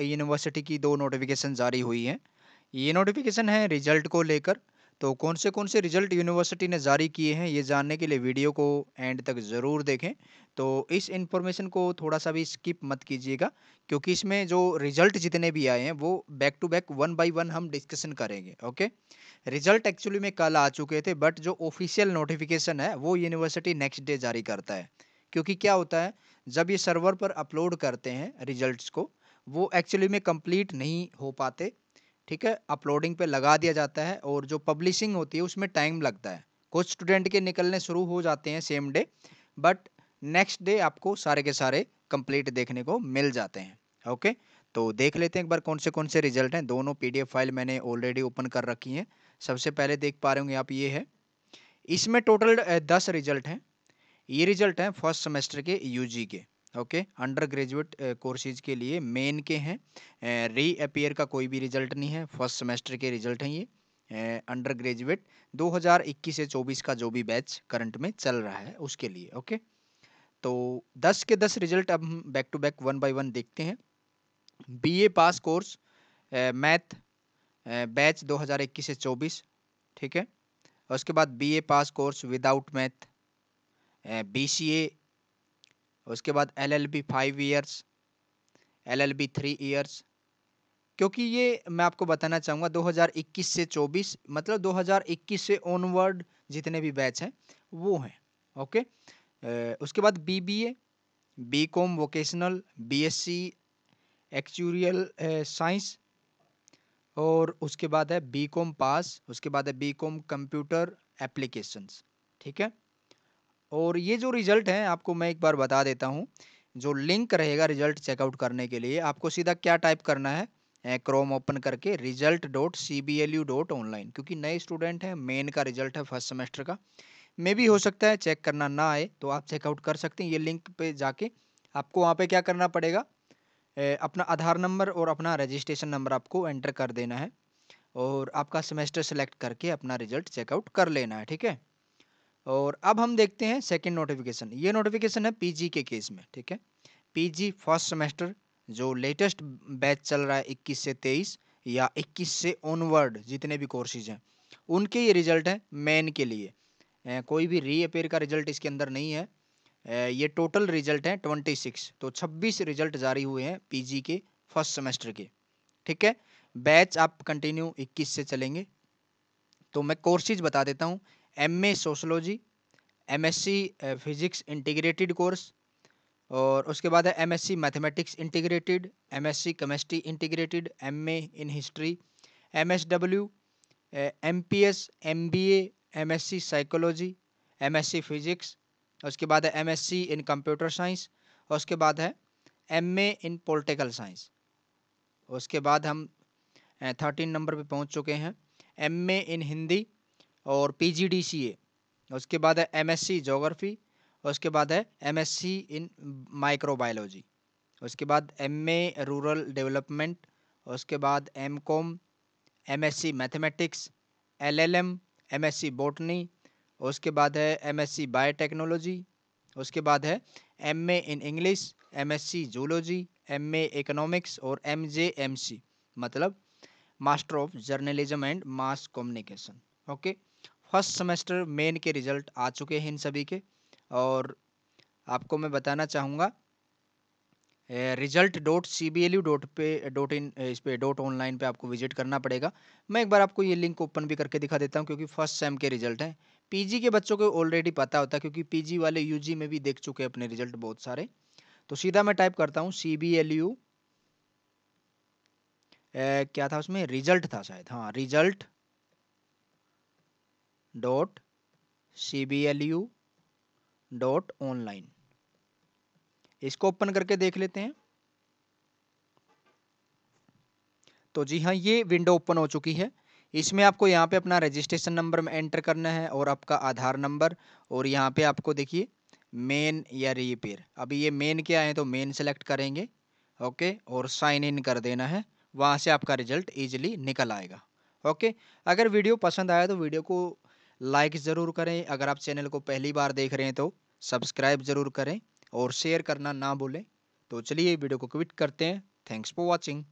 university की दो notification जारी हुई हैं ये नोटिफिकेशन है रिजल्ट को लेकर तो कौन से कौन से रिजल्ट यूनिवर्सिटी ने जारी किए हैं ये जानने के लिए वीडियो को एंड तक ज़रूर देखें तो इस इन्फॉर्मेशन को थोड़ा सा भी स्किप मत कीजिएगा क्योंकि इसमें जो रिजल्ट जितने भी आए हैं वो back to back one by one हम डिस्कशन करेंगे ओके रिजल्ट एक्चुअली में कल आ चुके थे बट जो ऑफिशियल नोटिफिकेशन है वो यूनिवर्सिटी नेक्स्ट डे जारी करता है क्योंकि क्या होता है जब ये सर्वर पर अपलोड करते हैं रिजल्ट को वो एक्चुअली में कंप्लीट नहीं हो पाते ठीक है अपलोडिंग पे लगा दिया जाता है और जो पब्लिशिंग होती है उसमें टाइम लगता है कुछ स्टूडेंट के निकलने शुरू हो जाते हैं same day but next day आपको सारे के सारे कंप्लीट देखने को मिल जाते हैं ओके तो देख लेते हैं एक बार कौन से कौन से रिजल्ट हैं दोनों पी फाइल मैंने ऑलरेडी ओपन कर रखी हैं सबसे पहले देख पा रहे होंगे आप ये है इसमें टोटल दस रिजल्ट हैं ये रिजल्ट हैं फर्स्ट सेमेस्टर के यूजी के ओके अंडर ग्रेजुएट कोर्सेज के लिए मेन के हैं री अपेयर का कोई भी रिजल्ट नहीं है फर्स्ट सेमेस्टर के रिजल्ट हैं ये अंडर ग्रेजुएट 2021 से 24 का जो भी बैच करंट में चल रहा है उसके लिए ओके तो 10 के 10 रिजल्ट अब हम back to back one by one देखते हैं BA pass course math batch 2021 से 24 ठीक है उसके बाद BA pass course without math BCA उसके बाद L L B five years L L B three years क्योंकि ये मैं आपको बताना चाहूँगा 2021 से 24 मतलब 2021 से ऑनवर्ड जितने भी बैच हैं वो हैं ओके उसके बाद B B A B com vocational B S C actuarial science और उसके बाद है बी कॉम पास उसके बाद है बी कॉम कंप्यूटर एप्लीकेशंस ठीक है और ये जो रिज़ल्ट हैं आपको मैं एक बार बता देता हूँ जो लिंक रहेगा रिज़ल्ट चेकआउट करने के लिए आपको सीधा क्या टाइप करना है क्रोम ओपन करके result dot C B L U dot online क्योंकि नए स्टूडेंट हैं मेन का रिजल्ट है फर्स्ट सेमेस्टर का मे भी हो सकता है चेक करना ना आए तो आप चेकआउट कर सकते हैं ये लिंक पे जाके आपको वहाँ पे क्या करना पड़ेगा ए, अपना आधार नंबर और अपना रजिस्ट्रेशन नंबर आपको एंटर कर देना है और आपका सेमेस्टर सेलेक्ट करके अपना रिजल्ट चेकआउट कर लेना है ठीक है और अब हम देखते हैं सेकेंड नोटिफिकेशन ये नोटिफिकेशन है पीजी के केस में ठीक है पीजी फर्स्ट सेमेस्टर जो लेटेस्ट बैच चल रहा है इक्कीस से तेईस या इक्कीस से ऑनवर्ड जितने भी कोर्सेज हैं उनके ये रिजल्ट हैं मेन के लिए ए, कोई भी री अपेयर का रिजल्ट इसके अंदर नहीं है ए, ये टोटल रिजल्ट हैं ट्वेंटी सिक्स तो छब्बीस रिजल्ट जारी हुए हैं पी के फर्स्ट सेमेस्टर के ठीक है बैच आप कंटिन्यू इक्कीस से चलेंगे तो मैं कोर्सेज बता देता हूँ M A sociology M S C physics integrated course और उसके बाद है M S C mathematics integrated M S C chemistry integrated M A in history M S W M P S M B A M S C psychology M S C physics उसके बाद है M S C in computer science और उसके बाद है M A in political science उसके बाद हम थर्टीन uh, नंबर पे पहुंच चुके हैं एम ए इन हिंदी और पी जी डी सी उसके बाद है एम एस सी जोग्राफ़ी उसके बाद है M S C in microbiology उसके बाद एम ए रूरल डेवलपमेंट उसके बाद M com M S C mathematics L L M M S C botany उसके बाद है एम एस सी बायोटेक्नोलॉजी उसके बाद है M A in English M S C zoology M economics और एम जे एम सी मतलब master of journalism and mass communication okay first semester main के result आ चुके हैं इन सभी के और आपको मैं बताना चाहूँगा result dot C B L U dot pay dot in इस पर डॉट ऑनलाइन पे आपको विजिट करना पड़ेगा मैं एक बार आपको ये लिंक ओपन भी करके दिखा देता हूँ क्योंकि फर्स्ट सेम के रिजल्ट हैं पीजी के बच्चों को ऑलरेडी पता होता है क्योंकि पीजी वाले यूजी में भी देख चुके हैं अपने रिजल्ट बहुत सारे तो सीधा मैं टाइप करता हूँ सी बी एल यू क्या था उसमें रिजल्ट था शायद हाँ result dot C B L U dot online इसको ओपन करके देख लेते हैं तो जी हाँ ये विंडो ओपन हो चुकी है इसमें आपको यहाँ पे अपना रजिस्ट्रेशन नंबर में एंटर करना है और आपका आधार नंबर और यहाँ पे आपको देखिए मेन या रिपेयर अभी ये मेन क्या है तो मेन सेलेक्ट करेंगे ओके और साइन इन कर देना है वहाँ से आपका रिजल्ट ईजिली निकल आएगा ओके अगर वीडियो पसंद आया तो वीडियो को लाइक ज़रूर करें अगर आप चैनल को पहली बार देख रहे हैं तो सब्सक्राइब ज़रूर करें और शेयर करना ना भूलें तो चलिए वीडियो को क्विट करते हैं थैंक्स फॉर वॉचिंग